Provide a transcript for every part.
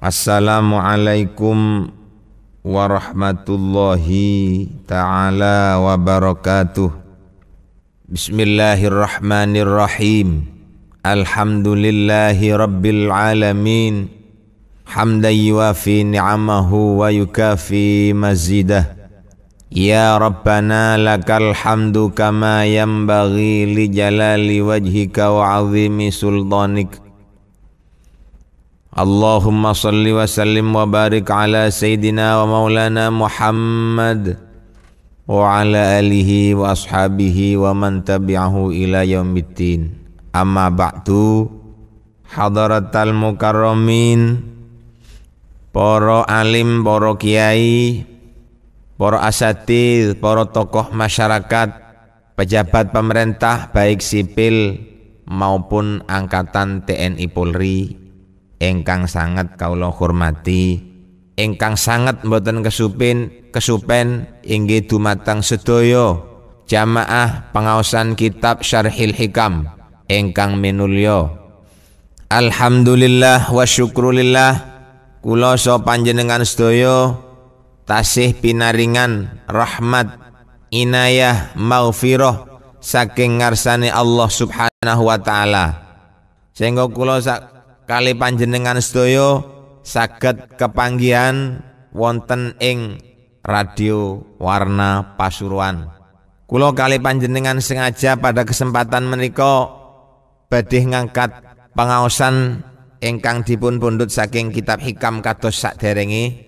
Assalamualaikum warahmatullahi taala wabarakatuh. Bismillahirrahmanirrahim. Alhamdulillahi rabbil alamin. Hamdan yuafi ni'amahu wa yukafi mazidah. Ya Rabbana lakal hamdu kama yanbaghi li jalali wajhika wa azimi sultanik. اللهم صل وسلم وبارك على سيدنا ومولانا محمد وعلى آله وأصحابه ومن تبعه إلى يوم الدين أما بعد حضرة المكرمين para alim, para kiai, para asatid, para tokoh masyarakat, pejabat pemerintah baik sipil maupun angkatan TNI Polri ingkang sangat kaula hormati ingkang sangat mboten kesupin kesupen inggih dumateng sedaya jamaah pengaosan kitab Syarhil Hikam ingkang minulya Alhamdulillah wa syukrulillah kula so panjenengan sedaya tasih pinaringan rahmat inayah maufiroh, saking ngarsane Allah Subhanahu wa taala sehingga kula sak kali panjenengan sedaya saged kepanggian wonten ing radio warna Pasuruan. Kulo kali panjenengan sengaja pada kesempatan menika badhe ngangkat pengaosan ingkang dipun pundut saking kitab Hikam kados sakderenge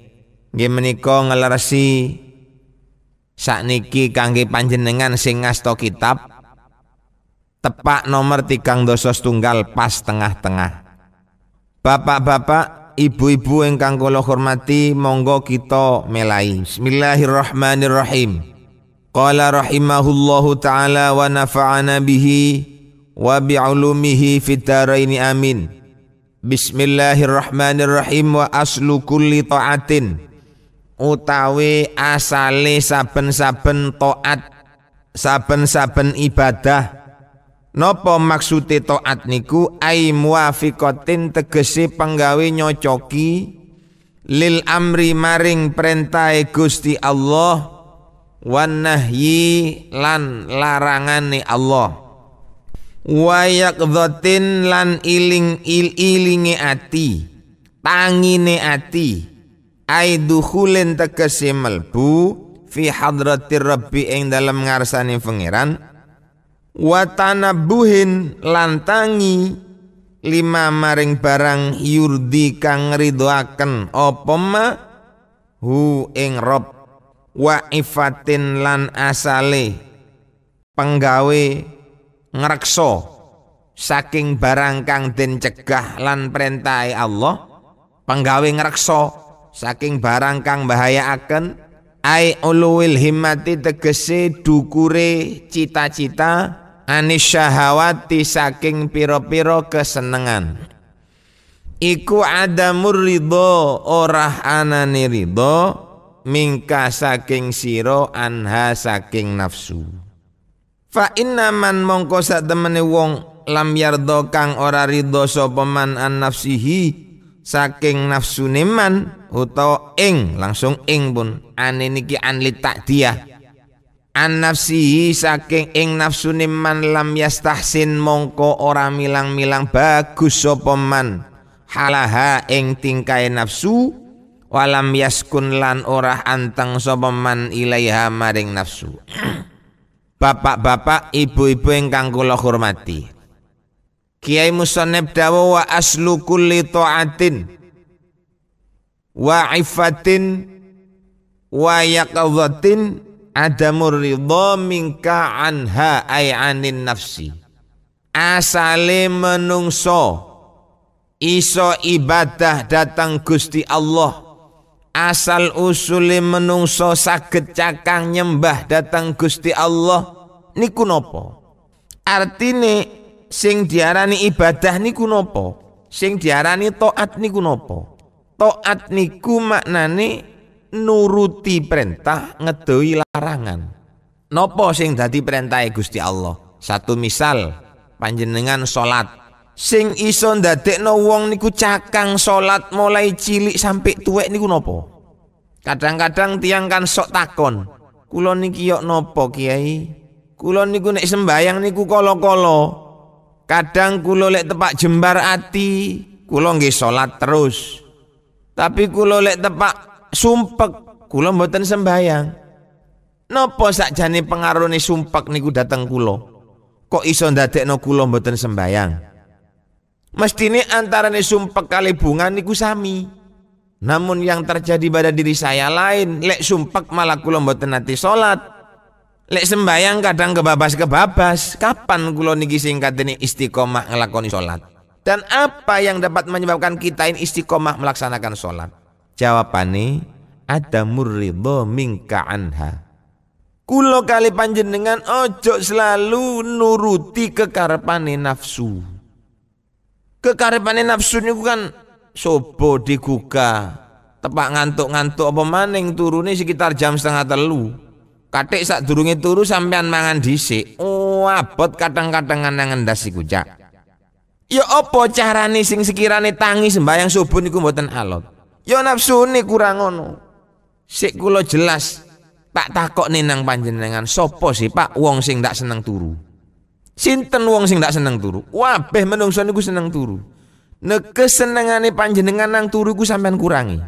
nggih menika sak sakniki kangge panjenengan sing ngasta kitab tepak nomor tigang dosa tunggal pas tengah-tengah Bapak-bapak, ibu-ibu ingkang kula hormati, monggo kita melai. Bismillahirrahmanirrahim. Qala rahimahullahu taala wa nafa'ana bihi wa bi'ulumihi fitaraini amin. Bismillahirrahmanirrahim wa aslu kulli ta'atin utawi asale saben-saben taat saben-saben ibadah Nopo maksude taat niku ai muwafiqatin tegese penggawe nyocoki lil amri maring perintah Gusti Allah wan nahyi lan larangane Allah. wayak yaqdhatin lan iling il ilinge ati, tangine ati. Ai duhulen tegese melbu fi hadratir rabbi ing dalem ngarsane pangeran watanabuhin lantangi lima maring barang yurdi kang ridhoaken apa ma hu ing rob wa ifatin lan asale penggawe ngrekso saking barang kang den cegah lan perintah Allah penggawe ngrekso saking barang kang bahayaaken ai ulul himmati tegese dukure cita-cita anis syahawati saking piro-piro kesenengan iku adamur ridho ora anane ridho mingka saking siro anha saking nafsu fa inna man mongko satemene wong lam yardo kang ora ridho sapa an nafsihi saking nafsu neman, utawa ing langsung ing pun ane niki anli takdiah an nafsihi saking ing nafsune man lam yastahsin mongko ora milang-milang bagus sapa man halaha ing tingkai nafsu walam yaskun lan ora anteng sapa man ilaiha maring nafsu Bapak-bapak, ibu-ibu yang kula hormati. Kiai Musoneb dawa wa aslu kulli ta'atin wa ifatin wa yakawatin adamur ridha minka anha ay anin nafsi asale menungso iso ibadah datang Gusti Allah asal usule menungso saged cakang nyembah datang Gusti Allah niku nopo artine sing diarani ibadah niku nopo sing diarani toat niku nopo Toat niku maknane nuruti perintah ngedoi larangan. Nopo sing dadi perintah Gusti Allah? Satu misal panjenengan salat. Sing iso ndadekno wong niku cakang salat mulai cilik sampai tuwek niku nopo? Kadang-kadang tiang kan sok takon. Kula niki yok nopo Kiai? Kula niku nek sembayang niku kolo-kolo. Kadang kula lek tepak jembar ati, kula nggih salat terus. Tapi kula lek tepak sumpek kula mboten sembahyang. Napa sakjane pengaruhne sumpek niku datang kulo. Kok iso ndadekno kula mboten sembahyang? antara antarane sumpek kali bunga niku sami. Namun yang terjadi pada diri saya lain, lek sumpek malah kula mboten nanti salat. Lek sembayang kadang kebabas-kebabas. Kapan kula niki singkat ini istiqomah ngelakoni salat? Dan apa yang dapat menyebabkan kita ini istiqomah melaksanakan sholat? Jawabane ada murido mingka anha. Kulo kali panjenengan ojo selalu nuruti kekarpane nafsu. Kekarpane nafsu niku kan sobo diguga. tepak ngantuk-ngantuk apa turun turune sekitar jam setengah telu katik sak durunge turu sampean mangan dhisik oh abot kadang-kadang ngendas iku cak ya apa carane sing sekirane tangi sembahyang subuh niku mboten alot Ya nafsu nafsune kurang ngono. Sik kula jelas tak takok nang panjenengan sopo sih Pak wong sing tak seneng turu. Sinten wong sing tak seneng turu? Wabeh menungso niku seneng turu. Nek kesenengane panjenengan nang turu ku sampean kurangi.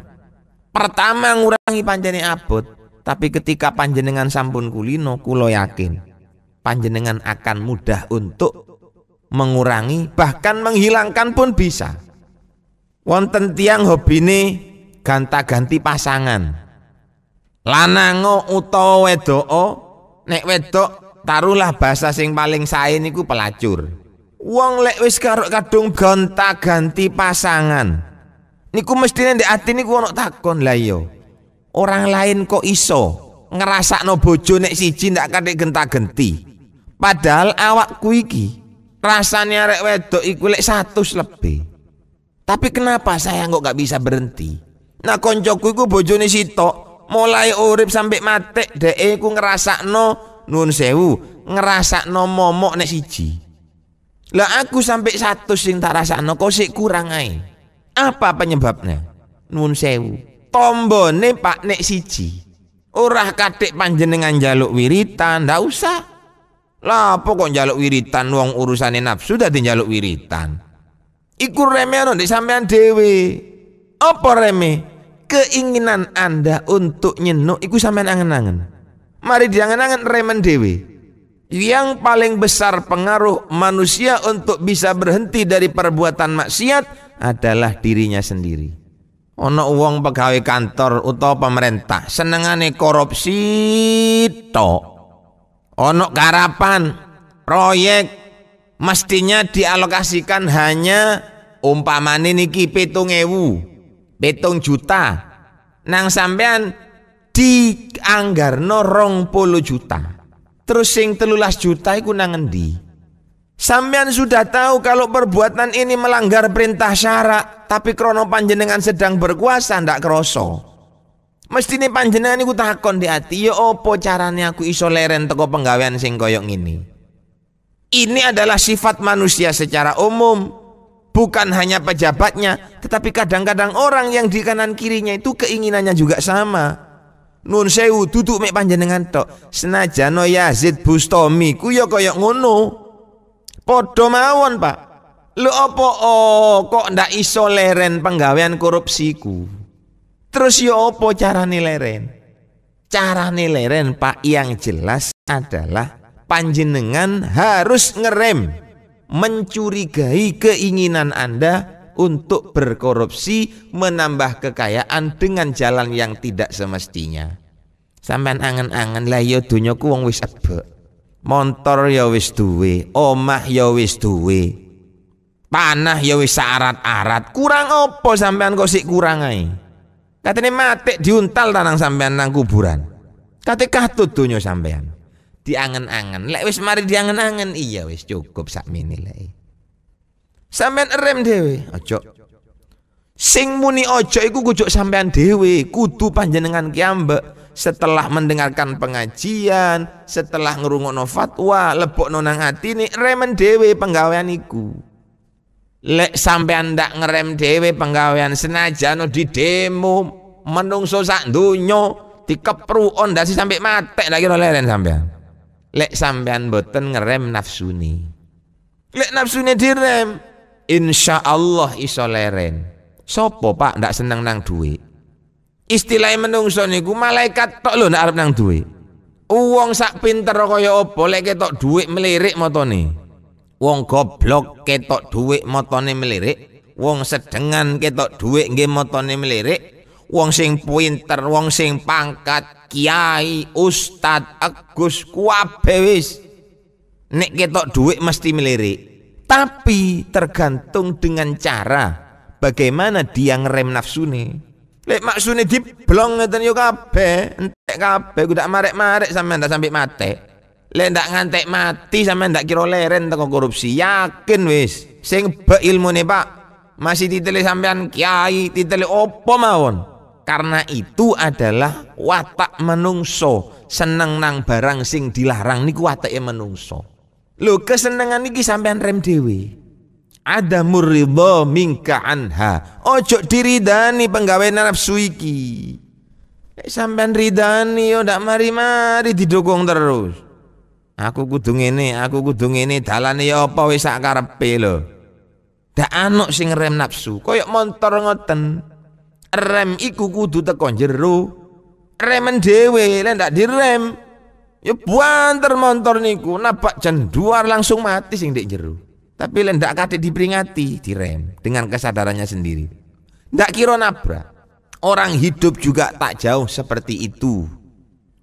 Pertama ngurangi panjene abot, tapi ketika panjenengan sampun kulino kulo yakin panjenengan akan mudah untuk mengurangi bahkan menghilangkan pun bisa wonten tiang hobine gonta ganti pasangan. Lanango utawa wedoko, nek wedok tarulah bahasa sing paling sae niku pelacur. Wong lek wis karo kadung gonta-ganti pasangan. Niku mestine ndek ati niku ono takon lah iya, Orang lain kok iso no bojo nek siji ndak katik genta ganti Padahal awakku iki rasane arek wedok iku lek 100 lebih. Tapi kenapa saya kok gak bisa berhenti? Nah koncoku iku bojone sitok, mulai urip sampai mati aku ngerasa no nun sewu, Ngerasa no momok nek siji. Lah aku sampai satu sing tak no Kau sih kurang ae. Apa penyebabnya? Nun sewu. Tombone Pak nek siji. Ora katik panjenengan jaluk wiritan, Nggak usah. Lah pokok jaluk wiritan wiritan Uang urusannya nafsu dati jaluk wiritan? Iku reme ono di sampean dewi. Apa reme? Keinginan Anda untuk nyenuk iku sampean angen-angen. Mari diangen-angen remen dewi. Yang paling besar pengaruh manusia untuk bisa berhenti dari perbuatan maksiat adalah dirinya sendiri. Ono uang pegawai kantor atau pemerintah senengane korupsi to. Ono karapan proyek mestinya dialokasikan hanya umpamane niki petung ewu petung juta nang sampean dianggar rong puluh juta terus sing telulas juta iku nang Sampean sudah tahu kalau perbuatan ini melanggar perintah syarak, tapi krono panjenengan sedang berkuasa ndak kroso. Mesti ini panjenengan iku takon di hati, ya opo caranya aku iso toko teko sing koyok ini. Ini adalah sifat manusia secara umum, bukan hanya pejabatnya, tetapi kadang-kadang orang yang di kanan kirinya itu keinginannya juga sama. Nun sewu duduk mek panjenengan tok. Senajan Yazid Bustami ku ya kaya ngono. Padha mawon, Pak. Lu apa oh, kok ndak iso leren penggawean korupsiku? Terus ya apa carane leren? Carane leren, Pak, yang jelas adalah panjenengan harus ngerem mencurigai keinginan Anda untuk berkorupsi menambah kekayaan dengan jalan yang tidak semestinya. Sampean angen-angen lah ya dunyaku wong wis ebek. Montor ya wis duwe, omah ya wis duwe. Panah ya wis arat-arat. Kurang apa sampean kok sik kurang ae? Katene mati diuntal tanang sampean nang kuburan. Kate kahtut dunyo sampean diangen-angen. Lek wis mari diangen-angen, iya wis cukup sakmene lek. Sampean rem dhewe, ojo. Sing muni ojo iku kujuk sampean dhewe, kudu panjenengan kiambek setelah mendengarkan pengajian, setelah ngrungokno fatwa, nonang hati nih remen dhewe penggawean iku. Lek sampean ndak ngerem dhewe penggawean senajan di demo menungso sak donya dikepru ondasi sampai matek lagi kira leren sampean lek sampean boten ngerem nafsuni lek nafsune direm insya Allah iso leren sopo pak ndak seneng nang duit Istilah menungso niku malaikat tok lo ndak arep nang duit uang sak pinter kaya apa lek ketok duit melirik motone wong goblok ketok duit motone melirik wong sedengan ketok duit nggih motone melirik wong sing pinter, wong sing pangkat, kiai, ustad, agus, kuabe wis. Nek ketok duit mesti melirik. Tapi tergantung dengan cara bagaimana dia ngerem nafsu nih Lek maksune diblong ngeten yo kabeh, entek kabeh kudak marek-marek sampean ndak sampe mate. Lek ndak ngantek mati sampean ndak kira leren teko korupsi. Yakin wis, sing be ilmune Pak. Masih sampai an kiai, ditelik opo mawon karena itu adalah watak menungso seneng nang barang sing dilarang niku yang menungso lo kesenangan niki sampean rem dewi ada murido mingka anha ojo diridani penggawe nafsu iki sampean ridani yo ndak mari-mari didukung terus aku kudung ini, aku kudung ini dalane ya apa wis sak karepe lho ndak sing rem nafsu koyok motor ngoten rem iku kudu teko jero remen dhewe lek ndak direm ya banter motor niku napak jenduar langsung mati sing ndek jero tapi lek ndak kate diperingati direm dengan kesadarannya sendiri ndak kira nabrak orang hidup juga tak jauh seperti itu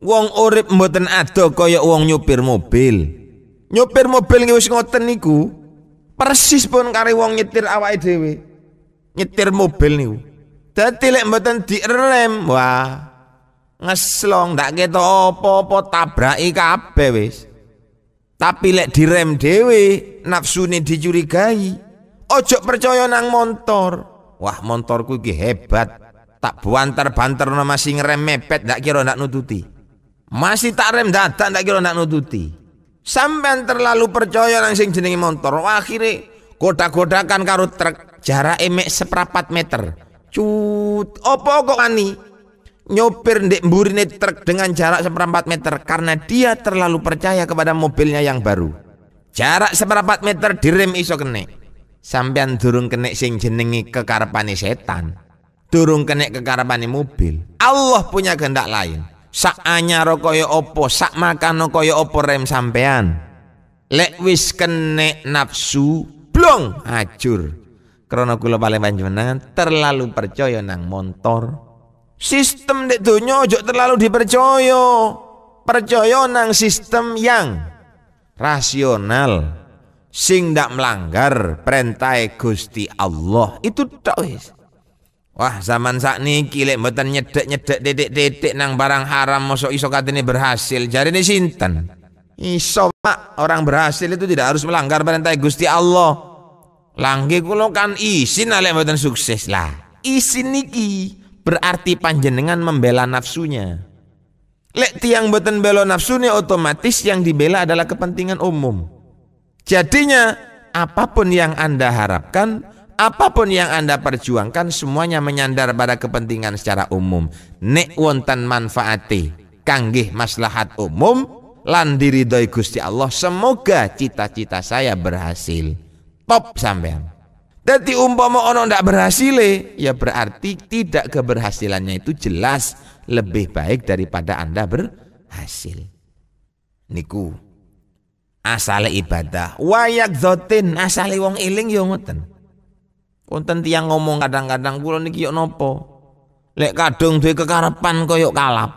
wong urip mboten ado kaya wong nyupir mobil nyupir mobil wis ngoten niku persis pun kare wong nyetir awake dhewe nyetir mobil niku Dadi lek mboten direm, wah ngeslong ndak ketok apa-apa tabraki kabeh wis. Tapi lek direm dhewe nafsune dicurigai. Ojo percaya nang motor Wah motorku iki hebat. Tak buanter no masih ngerem mepet ndak kira ndak nututi. Masih tak rem dadak ndak kira ndak nututi. Sampean terlalu percaya nang sing jenenge montor. Akhire koda godakan karo truk jarak emek seprapat meter. Cut, opo kok ani? Nyopir ndek burine truk dengan jarak seperempat meter karena dia terlalu percaya kepada mobilnya yang baru. Jarak seperempat meter direm iso kene. Sampean durung kene sing jenengi kekarpani setan. Durung kene kekarpani mobil. Allah punya kehendak lain. Sak anyaro kaya opo, sak makan kaya opo rem sampean. Lek wis kene nafsu, blong, hajur Krana kula paling panjenengan terlalu percaya nang montor. Sistem di dunia ojo terlalu dipercaya. Percaya nang sistem yang rasional sing ndak melanggar perintah Gusti Allah itu tok wis. Wah zaman ini, lek mboten nyedek-nyedek titik-titik nang barang haram mosok iso katene berhasil jarine sinten. Iso Pak, orang berhasil itu tidak harus melanggar perintah Gusti Allah. Langge kula kan isin alek mboten sukses lah. Isin niki berarti panjenengan membela nafsunya. Lek tiang mboten bela nafsunya otomatis yang dibela adalah kepentingan umum. Jadinya apapun yang Anda harapkan, apapun yang Anda perjuangkan semuanya menyandar pada kepentingan secara umum. Nek wonten manfaati kanggih maslahat umum landiri diridhoi Gusti Allah. Semoga cita-cita saya berhasil top sampean. Jadi umpama ono ndak berhasil, ya berarti tidak keberhasilannya itu jelas lebih baik daripada Anda berhasil. Niku asale ibadah. Wayak zotin asale wong iling yo ya ngoten. Wonten tiang ngomong kadang-kadang kula niki yo nopo. Lek kadung duwe kekarepan koyo kalap.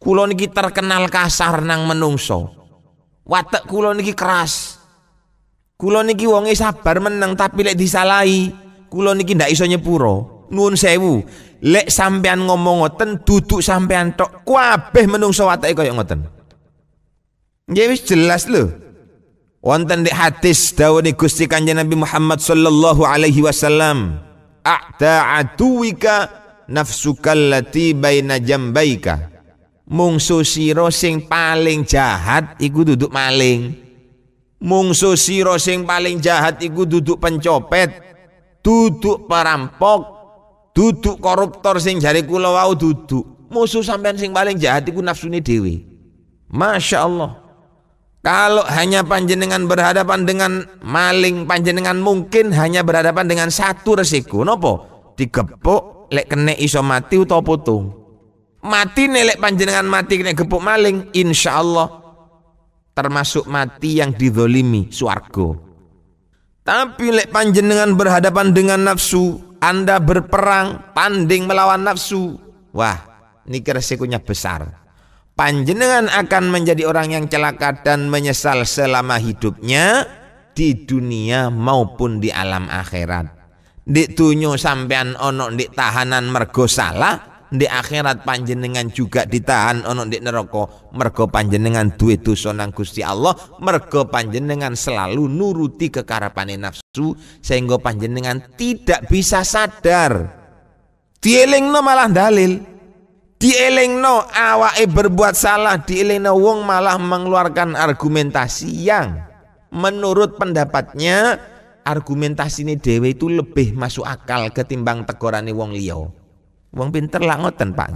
Kula niki terkenal kasar nang menungso. Watek kula niki keras. Kulo niki wonge sabar meneng tapi lek disalahi, kulo niki ndak iso nyepuro. Nuwun sewu, lek sampean ngomong ngoten duduk sampean tok kabeh menungso watake kaya ngoten. Nggih wis jelas lho. Wonten di hadis dawuh Gusti Kanjeng Nabi Muhammad sallallahu alaihi wasallam, "A'ta atuwika nafsukallati baina jambaika." Mungsu sira sing paling jahat iku duduk maling mungsu siro sing paling jahat iku duduk pencopet duduk perampok duduk koruptor sing jari kula wau duduk musuh sampean sing paling jahat iku nafsuni dewi. Masya Allah kalau hanya panjenengan berhadapan dengan maling panjenengan mungkin hanya berhadapan dengan satu resiko nopo digepuk lek kene iso mati utawa putung mati nelek panjenengan mati kena gepuk maling insya Allah termasuk mati yang didolimi suargo. Tapi lek panjenengan berhadapan dengan nafsu, Anda berperang, panding melawan nafsu. Wah, ini resikonya besar. Panjenengan akan menjadi orang yang celaka dan menyesal selama hidupnya di dunia maupun di alam akhirat. Ditunyo tunyo sampean onok di tahanan mergo salah, di akhirat panjenengan juga ditahan ono di neraka mergo panjenengan duwe dosa nang Gusti Allah mergo panjenengan selalu nuruti kekarapane nafsu sehingga panjenengan tidak bisa sadar dielingno malah dalil dielingno awake berbuat salah dielingno wong malah mengeluarkan argumentasi yang menurut pendapatnya argumentasi ini dewe itu lebih masuk akal ketimbang tegorane wong liyo Wong pinter lah ngoten Pak.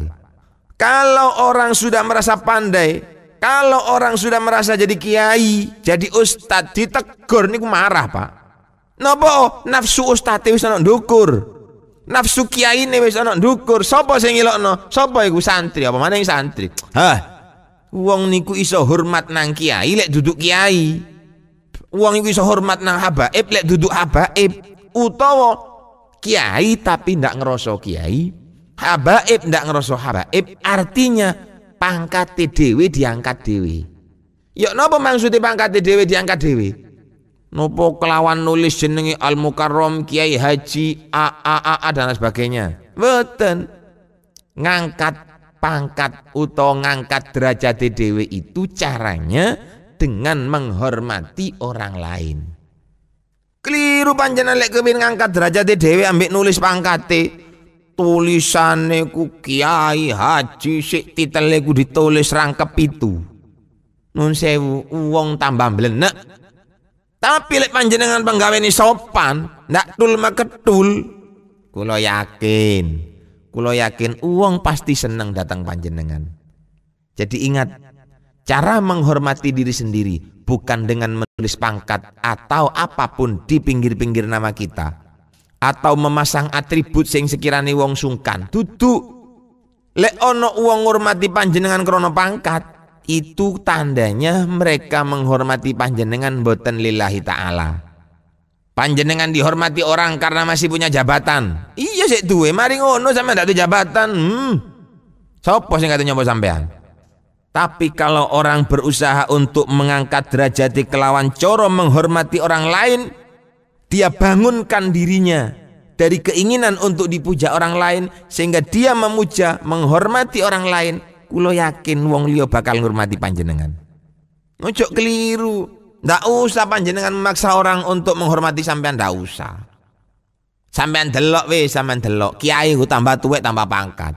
Kalau orang sudah merasa pandai, kalau orang sudah merasa jadi kiai, jadi ustadz ditegur niku marah Pak. Nopo nafsu ustadz wis ana ndukur. Nafsu kiai ne wis ana ndukur. Sapa sing ngelokno? Sapa iku santri apa maning santri? Hah. Wong niku iso hormat nang kiai lek duduk kiai. Wong iku iso hormat nang habaib lek duduk habaib utawa kiai tapi ndak ngerasa kiai habaib ndak ngeroso habaib artinya pangkat dewi diangkat dewi yuk ya mangsu maksudnya pangkat dewi diangkat dewi nopo kelawan nulis jenengi al mukarrom kiai haji a a a, a dan sebagainya beten ngangkat pangkat atau ngangkat derajat dewi itu caranya dengan menghormati orang lain keliru panjenengan lek kepin ngangkat derajat dewi ambek nulis pangkat tulisane ku kiai haji sik titele ku ditulis rangkep itu nun sewu uang tambah blenek tapi lek panjenengan ini sopan ndak tul maketul kula yakin kula yakin uang pasti seneng datang panjenengan jadi ingat cara menghormati diri sendiri bukan dengan menulis pangkat atau apapun di pinggir-pinggir nama kita atau memasang atribut sing sekirane wong sungkan. Duduk. Lek ono wong ngurmati panjenengan krono pangkat, itu tandanya mereka menghormati panjenengan boten lillahi ta'ala. Panjenengan dihormati orang karena masih punya jabatan. Iya sik duwe, mari ngono sama ndak jabatan. Hmm. Sopo sing katanya sampean? Tapi kalau orang berusaha untuk mengangkat derajati kelawan coro menghormati orang lain, dia bangunkan dirinya dari keinginan untuk dipuja orang lain sehingga dia memuja, menghormati orang lain. Kulo yakin wong liya bakal ngurmati panjenengan. Ojo keliru. Ndak usah panjenengan memaksa orang untuk menghormati sampean ndak usah. Sampean delok we sampean delok. Kiai ku tambah tuwek tambah pangkat.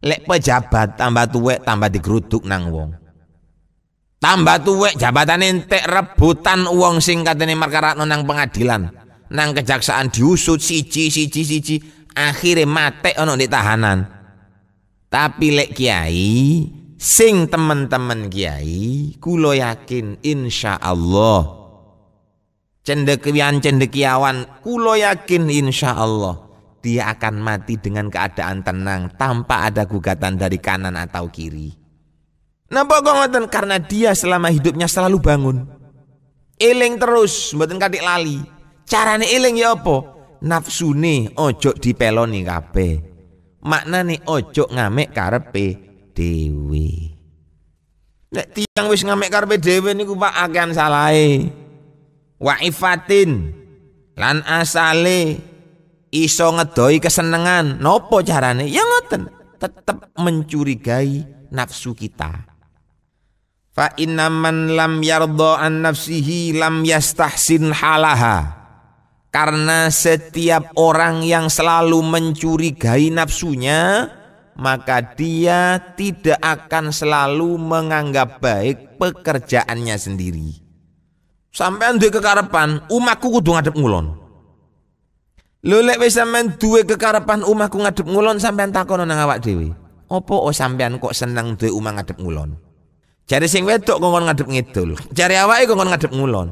Lek pejabat tambah tuwek tambah digeruduk nang wong tambah tuwek jabatan entek rebutan uang sing katene markarakno nang pengadilan nang kejaksaan diusut siji siji siji akhirnya mate ono di tahanan tapi lek kiai sing teman-teman kiai kulo yakin insya Allah cendekian cendekiawan kulo yakin insya Allah dia akan mati dengan keadaan tenang tanpa ada gugatan dari kanan atau kiri Napa kok ngoten? Karena dia selama hidupnya selalu bangun. Eling terus, mboten katik lali. Carane eling ya apa? Nafsune ojo dipeloni kabeh. Maknane ojo ngamek karepe dewi. Nek tiang wis ngamek karepe dewi niku Pak akan salahe. Waifatin lan asale iso ngedoi kesenangan. Nopo carane? Ya ngoten, tetep mencurigai nafsu kita. Fa man lam yardo an nafsihi lam yastahsin halaha. Karena setiap orang yang selalu mencurigai nafsunya, maka dia tidak akan selalu menganggap baik pekerjaannya sendiri. Sampai duwe kekarepan, umaku kudu ngadep ngulon. Lho lek wis sampean duwe kekarepan umaku ngadep ngulon sampean takon nang awak dhewe. Apa oh sampean kok seneng duwe omah ngadep ngulon? Cari sing wedok kongkon ngadep ngidul. Cari awake kongkon ngadep ngulon.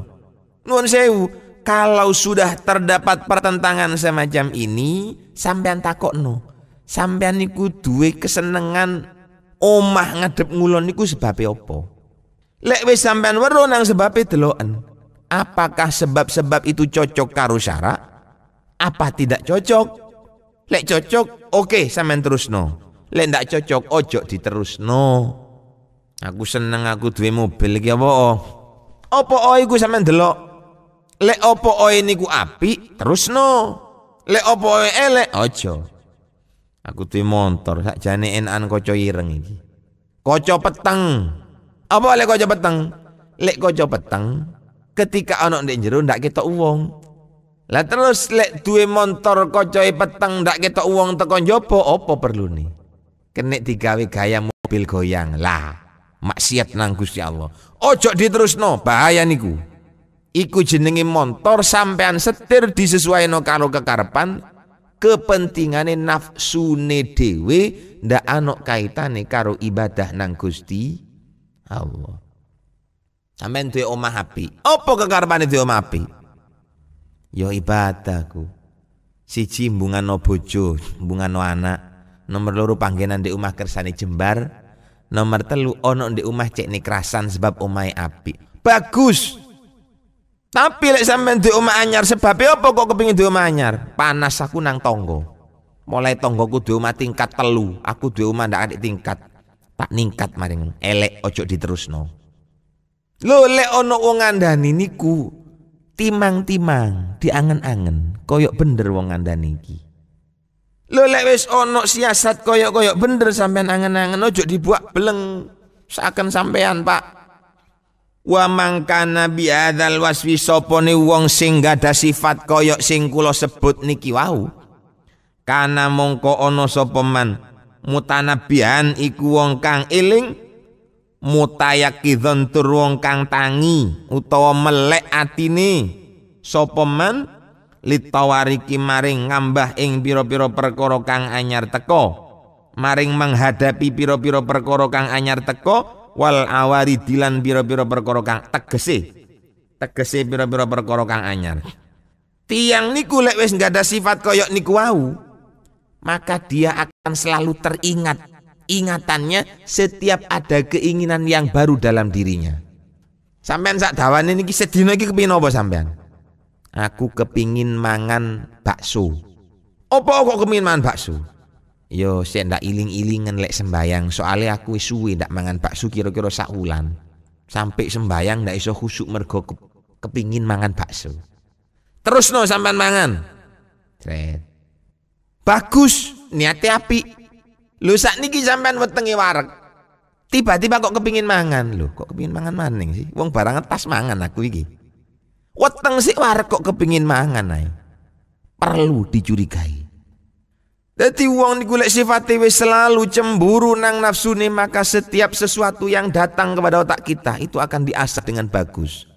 Nuwun sewu, kalau sudah terdapat pertentangan semacam ini, sampean takokno. Sampean niku duwe kesenengan omah ngadep ngulon niku sebab apa? Lek wis sampean weruh nang e deloken. Apakah sebab-sebab itu cocok karo syarak? Apa tidak cocok? Lek cocok, oke okay, sampean terusno. Lek ndak cocok, ojo diterusno. Aku seneng aku duwe mobil iki apa? Oh? Apa oe oh iku sampean delok? Lek apa ku oh niku terus no. Lek apa oe elek, ojo, Aku duwe motor sakjane enan kaca ireng iki. Kaca peteng. Apa lek kaca peteng? Lek kaca peteng ketika ana ndek jero ndak ketok wong. Lah terus lek duwe motor kacae peteng ndak ketok wong teko perlu apa kene Kenek digawe gaya mobil goyang. Lah maksiat nang Gusti Allah. Ojo diterusno, bahaya niku. Iku jenenge montor sampean setir disesuaikan karo kekarepan kepentingane nafsune dhewe ndak anok kaitane karo ibadah nang Gusti Allah. amen duwe omah api. Apa kekarepane duwe omah api? Yo ya ibadahku. Siji mbungano bojo, mbungano anak. Nomor loro panggenan di omah kersane jembar. Nomor telu ono di rumah cek kerasan sebab umai e api. Bagus. Tapi lek sampean di rumah anyar sebab apa kok kepingin di rumah anyar? Panas aku nang tonggo. Mulai tonggoku di rumah tingkat telu, aku di rumah ndak ada tingkat. Tak ningkat maring elek ojo diterusno. Lho lek ono wong ngandani niku timang-timang diangen-angen koyok bener wong ngandani iki. Lo lek ono siasat koyok-koyok bener sampean angen-angen ojo dibuat beleng seakan sampean Pak. Wa mangka nabi hadzal waswi sopone wong sing gada sifat koyok sing kulo sebut niki wau. Kana mongko ono sopeman, man mutanabihan iku wong kang eling mutayakidhon tur wong kang tangi utawa melek atine sapa man litawariki maring ngambah ing pira-pira perkara kang anyar teko maring menghadapi pira-pira perkara kang anyar teko wal awari dilan pira-pira perkara kang tegese tegese pira-pira perkara kang anyar tiang niku lek wis nggak ada sifat koyok niku wau maka dia akan selalu teringat ingatannya setiap ada keinginan yang baru dalam dirinya sampean sak dawane niki sedina iki kepinapa sampean Aku kepingin mangan bakso. Apa kok kepingin mangan bakso? Yo, saya ndak iling-ilingan lek sembayang. Soalnya aku suwe ndak mangan bakso kira-kira sakulan. Sampai sembayang ndak iso khusuk mergo ke, kepingin mangan bakso. Terus no sampean mangan. Tret. Bagus, niate api. Lu sak niki sampean wetenge wareg. Tiba-tiba kok kepingin mangan. Lu kok kepingin mangan maning sih? Wong barang tas mangan aku iki. Weteng sih warek kok kepingin mangan ae. Perlu dicurigai. Dadi wong niku lek sifate wis selalu cemburu nang nafsune maka setiap sesuatu yang datang kepada otak kita itu akan diasah dengan bagus.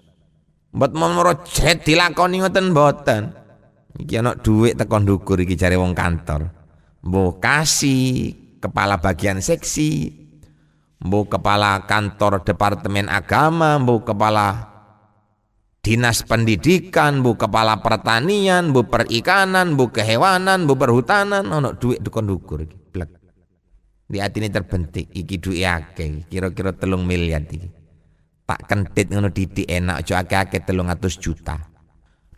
Mbot merocet dilakoni ngoten mboten. Iki ana dhuwit tekon ndukur iki jare wong kantor. Mbok kasih kepala bagian seksi, mbok kepala kantor departemen agama, mbok kepala dinas pendidikan, bu kepala pertanian, bu perikanan, bu kehewanan, bu perhutanan, ono duit dukun dukur iki blek. Di ini terbentik iki duit akeh, kira-kira telung miliar iki. Tak kentit ngono didik enak ojo akeh ake telung atus juta.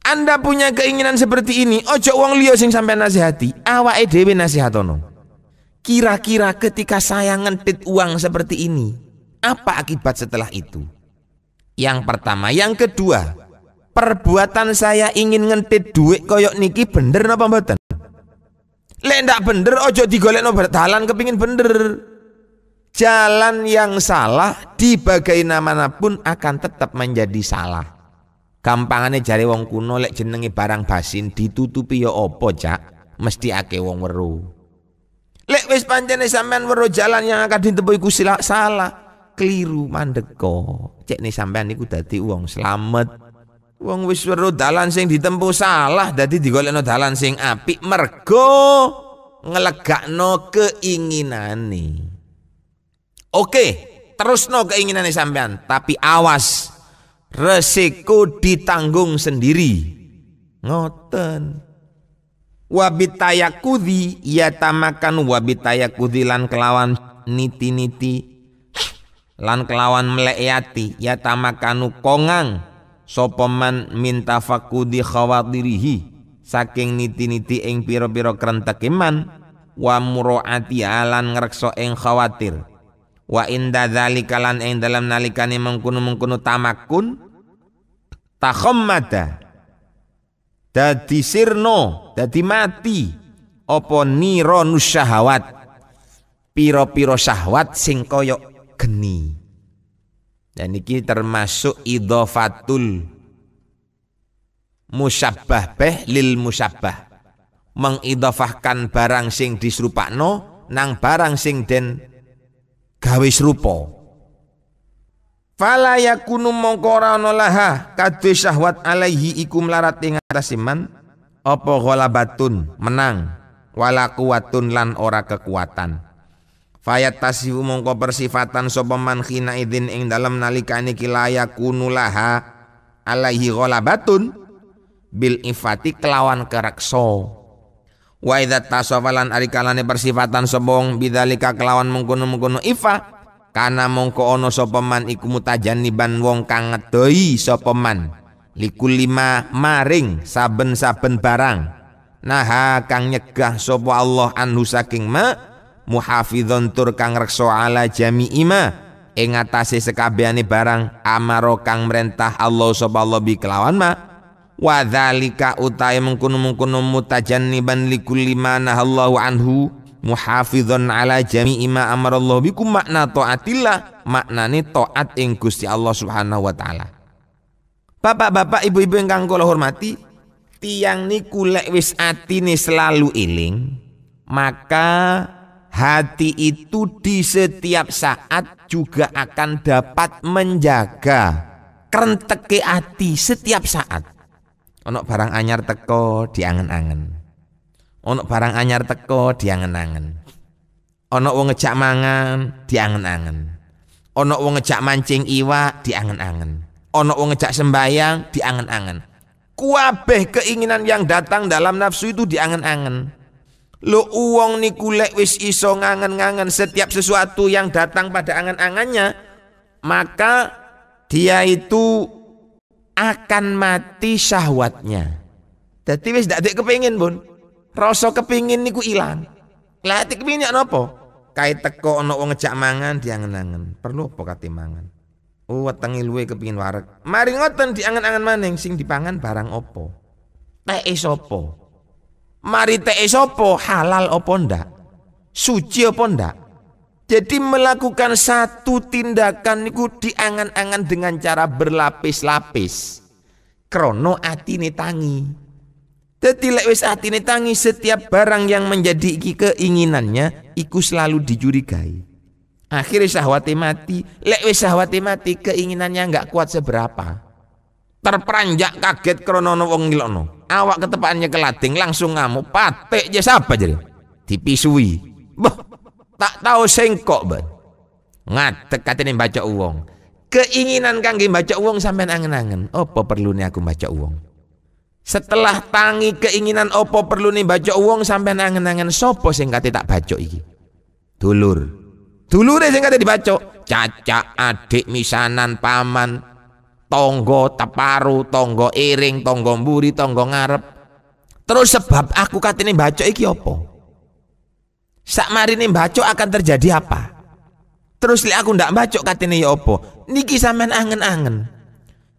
Anda punya keinginan seperti ini, ojo uang liya sing sampai nasihati, awake nasihat nasihatono. Kira-kira ketika saya ngentit uang seperti ini, apa akibat setelah itu? Yang pertama, yang kedua, perbuatan saya ingin ngentit duit koyok niki bener napa mboten? Lek ndak bener ojo digolek no dalan kepingin bener. Jalan yang salah di bagai nama pun akan tetap menjadi salah. Gampangane jari wong kuno lek jenengi barang basin ditutupi yo ya opo Cak? Mesti ake wong weru. Lek wis pancene sampean weru jalan yang akan ditemui iku salah, keliru mandeko. Cek nih sampean niku dadi uang selamat. Wong wis weruh dalan sing ditempuh salah dadi digolekno dalan sing apik mergo ngelegakno keinginane. Oke, terusno keinginane sampean, tapi awas resiko ditanggung sendiri. Ngoten. Wabitayakudi ya tamakan wabitayakudi lan kelawan niti-niti lan kelawan melekyati ya tamakanu kongang sopoman minta fakudi khawatirihi saking niti-niti ing pira piro krentekiman wa muroati alan ngrekso ing khawatir wa inda dzalika lan ing dalam nalikane mengkono-mengkono tamakun takhammada dadi sirno dadi mati apa nira nusyahawat piro pira syahwat sing kaya geni dan ini termasuk idofatul musabah beh lil musabah mengidofahkan barang sing disrupakno nang barang sing den gawe srupa. Fala yakunu mongkora ora ana laha syahwat alaihi ikum larat ing atase opo apa batun menang wala kuwatun lan ora kekuatan. Fayat tasifu mongko persifatan sopaman khina idin ing dalam nalikani kilaya kunulaha alaihi gholabatun bil ifati kelawan kerakso. Wa idza tasawalan ari persifatan sebong bidalika kelawan mengkono-mengkono ifa karena mongko ono sopaman ikumu tajaniban wong kanget doi sopaman liku lima maring saben-saben barang nah kang nyegah sopo Allah anhu saking ma' muhafizon tur kang reksa ala jami'ima ing atase sekabehane barang amaro kang merentah Allah subhanahu bi kelawan ma wa dzalika utahe mengkono-mengkono mutajanniban likulli ma nahallahu anhu muhafizon ala jami'i ma amarallahu bikum makna taatillah maknane taat ing Gusti Allah Subhanahu wa taala Bapak-bapak ibu-ibu yang kang kula hormati tiang niku lek wis atine selalu iling maka hati itu di setiap saat juga akan dapat menjaga kerenteke hati setiap saat. Onok barang anyar teko diangen-angen. Onok barang anyar teko diangen-angen. Onok wong ngejak mangan diangen-angen. Onok wong ngejak mancing iwa diangen-angen. Onok wong ngejak sembayang diangen-angen. Kuabeh keinginan yang datang dalam nafsu itu diangen-angen Lo uang niku lek wis iso ngangan-ngangan setiap sesuatu yang datang pada angan-angannya, maka dia itu akan mati syahwatnya. Jadi wis dak kepingin bun, rasa kepingin niku ilang. Lah ati kepingin nopo? Kae teko ana uang ngejak mangan dia diangen-angen. Perlu apa kate mangan? Oh wetengi luwe kepingin warak. Mari ngoten diangen-angen maning sing dipangan barang opo? Teh sapa? mariteke esopo halal oponda ndak suci oponda ndak jadi melakukan satu tindakan itu diangan-angan dengan cara berlapis-lapis krono atine tangi jadi lewis ati atine tangi setiap barang yang menjadi iki keinginannya iku selalu dijurigai akhirnya syahwati mati lewis sahwati mati keinginannya nggak kuat seberapa terperanjak kaget krono wong ngilono awak ketepaannya kelating langsung ngamuk patek je siapa jadi dipisui bah tak tahu sengkok ben ngatek katanya baca uang keinginan kangge baca uang sampai angen-angen apa perlu nih aku baca uang setelah tangi keinginan opo perlu nih baca uang sampai angen-angen sopo sing kate tak baca iki dulur deh sing kate dibaca caca adik misanan paman tonggo teparu, tonggo iring, tonggo mburi, tonggo ngarep. Terus sebab aku ini baca iki apa? Sak ini baca akan terjadi apa? Terus li aku ndak baca katene ini ya apa? Niki samen angen-angen.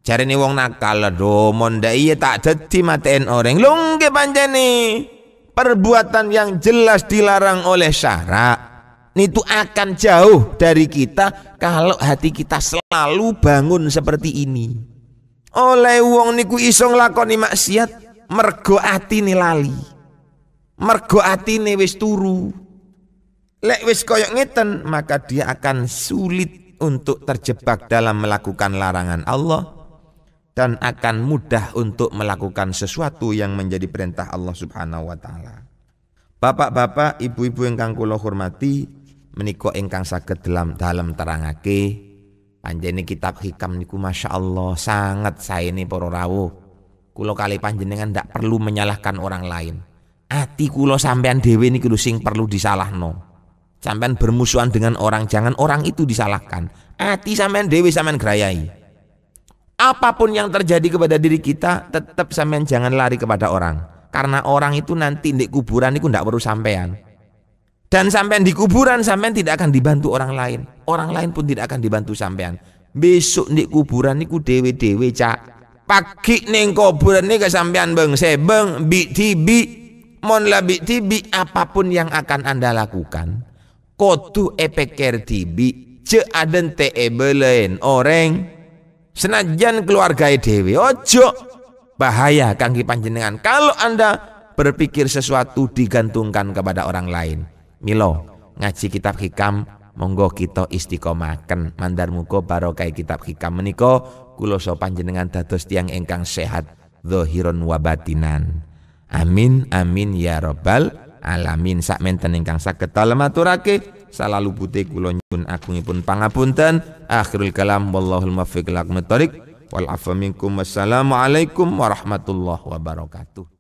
Cari nih wong nakal, aduh monda iya tak jadi maten orang. Lungke panjeni. Perbuatan yang jelas dilarang oleh syarak itu akan jauh dari kita kalau hati kita selalu bangun seperti ini. Oleh wong niku iso nglakoni maksiat mergo atine lali. Mergo atine wis turu. Lek wis koyok ngeten maka dia akan sulit untuk terjebak dalam melakukan larangan Allah dan akan mudah untuk melakukan sesuatu yang menjadi perintah Allah Subhanahu wa taala. Bapak-bapak, ibu-ibu yang kang kula hormati, menika engkang sakit dalam dalam terangake Panjeni kitab hikam niku Masya Allah sangat ini poro rawuh kulo kali panjenengan ndak perlu menyalahkan orang lain ati kulo sampean ini kudu sing perlu disalahno sampean bermusuhan dengan orang jangan orang itu disalahkan ati sampean dewi sampean gerayai apapun yang terjadi kepada diri kita tetap sampean jangan lari kepada orang karena orang itu nanti di kuburan itu ndak perlu sampean dan sampean di kuburan sampean tidak akan dibantu orang lain. Orang lain pun tidak akan dibantu sampean. Besok di kuburan niku dewe-dewe cak. Pagi neng kuburan ke sampean beng sebeng bi tibi mon labi tibi apapun yang akan Anda lakukan. Kotu epeker tibi ce aden te ebelen orang senajan keluarga dewe ojo bahaya kanggi panjenengan kalau Anda berpikir sesuatu digantungkan kepada orang lain. Milo ngaji kitab hikam monggo kita istiqomaken mandar muko barokai kitab hikam meniko kuloso panjenengan dados tiang engkang sehat dohiron wabatinan Amin amin ya robbal alamin sakmenten ingkang saged talematurake salalu putih kula nyuwun agungipun pangapunten akhirul kalam wallahul mafiq ila wal afa minkum warahmatullahi wabarakatuh